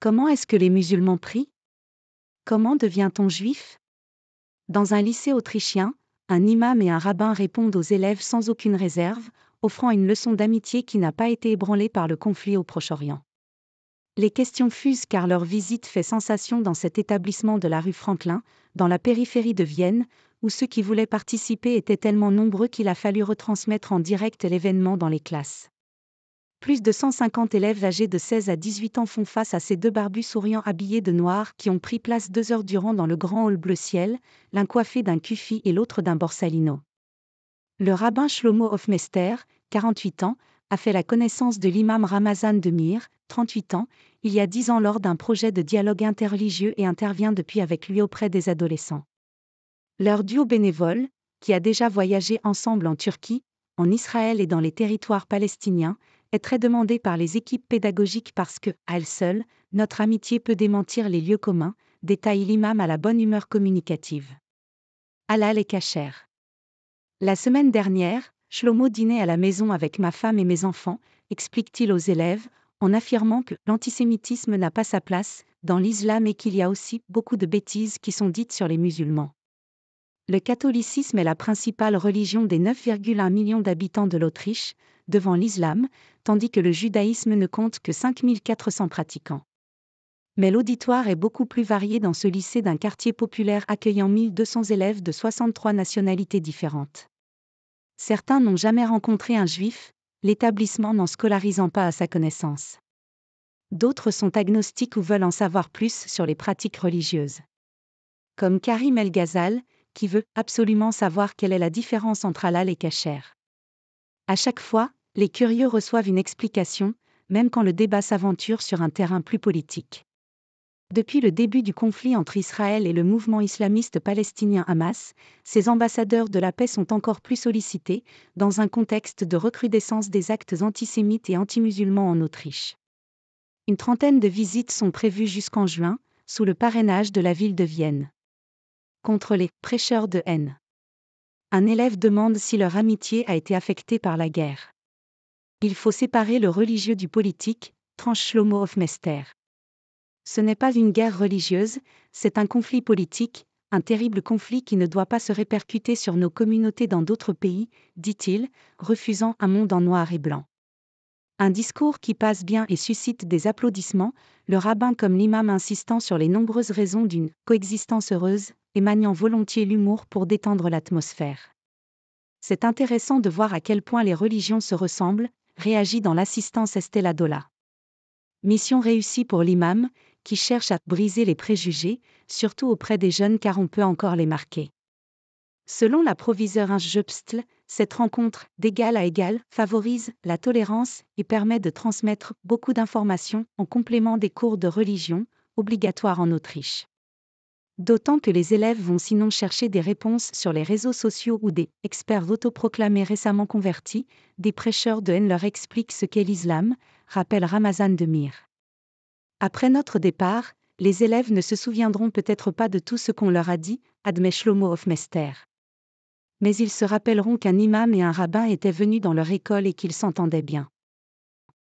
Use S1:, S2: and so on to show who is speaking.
S1: Comment est-ce que les musulmans prient Comment devient-on juif Dans un lycée autrichien, un imam et un rabbin répondent aux élèves sans aucune réserve, offrant une leçon d'amitié qui n'a pas été ébranlée par le conflit au Proche-Orient. Les questions fusent car leur visite fait sensation dans cet établissement de la rue Franklin, dans la périphérie de Vienne, où ceux qui voulaient participer étaient tellement nombreux qu'il a fallu retransmettre en direct l'événement dans les classes. Plus de 150 élèves âgés de 16 à 18 ans font face à ces deux barbus souriants habillés de noir qui ont pris place deux heures durant dans le grand hall bleu ciel, l'un coiffé d'un kufi et l'autre d'un borsalino. Le rabbin Shlomo Hofmester, 48 ans, a fait la connaissance de l'imam Ramazan de 38 ans, il y a 10 ans lors d'un projet de dialogue interreligieux et intervient depuis avec lui auprès des adolescents. Leur duo bénévole, qui a déjà voyagé ensemble en Turquie, en Israël et dans les territoires palestiniens, est très demandée par les équipes pédagogiques parce que, à elle seule, notre amitié peut démentir les lieux communs, détaille l'imam à la bonne humeur communicative. Allah les cachères. La semaine dernière, Shlomo dînait à la maison avec ma femme et mes enfants, explique-t-il aux élèves, en affirmant que l'antisémitisme n'a pas sa place dans l'islam et qu'il y a aussi beaucoup de bêtises qui sont dites sur les musulmans. Le catholicisme est la principale religion des 9,1 millions d'habitants de l'Autriche, devant l'islam, tandis que le judaïsme ne compte que 5400 pratiquants. Mais l'auditoire est beaucoup plus varié dans ce lycée d'un quartier populaire accueillant 1200 élèves de 63 nationalités différentes. Certains n'ont jamais rencontré un juif, l'établissement n'en scolarisant pas à sa connaissance. D'autres sont agnostiques ou veulent en savoir plus sur les pratiques religieuses. Comme Karim El Ghazal, qui veut absolument savoir quelle est la différence entre halal et kasher. À chaque fois, les curieux reçoivent une explication, même quand le débat s'aventure sur un terrain plus politique. Depuis le début du conflit entre Israël et le mouvement islamiste palestinien Hamas, ces ambassadeurs de la paix sont encore plus sollicités, dans un contexte de recrudescence des actes antisémites et antimusulmans en Autriche. Une trentaine de visites sont prévues jusqu'en juin, sous le parrainage de la ville de Vienne. Contre les prêcheurs de haine. Un élève demande si leur amitié a été affectée par la guerre. Il faut séparer le religieux du politique, tranche Shlomo Hofmeister. Ce n'est pas une guerre religieuse, c'est un conflit politique, un terrible conflit qui ne doit pas se répercuter sur nos communautés dans d'autres pays, dit-il, refusant un monde en noir et blanc. Un discours qui passe bien et suscite des applaudissements, le rabbin comme l'imam insistant sur les nombreuses raisons d'une coexistence heureuse, et maniant volontiers l'humour pour détendre l'atmosphère. C'est intéressant de voir à quel point les religions se ressemblent, réagit dans l'assistance Estella Dola. Mission réussie pour l'imam, qui cherche à briser les préjugés, surtout auprès des jeunes car on peut encore les marquer. Selon la proviseure Injepstl, cette rencontre, d'égal à égal, favorise la tolérance et permet de transmettre beaucoup d'informations en complément des cours de religion, obligatoires en Autriche. D'autant que les élèves vont sinon chercher des réponses sur les réseaux sociaux ou des experts autoproclamés récemment convertis, des prêcheurs de haine leur expliquent ce qu'est l'islam, rappelle Ramazan Demir. Après notre départ, les élèves ne se souviendront peut-être pas de tout ce qu'on leur a dit, admet Shlomo Hofmester. Mais ils se rappelleront qu'un imam et un rabbin étaient venus dans leur école et qu'ils s'entendaient bien.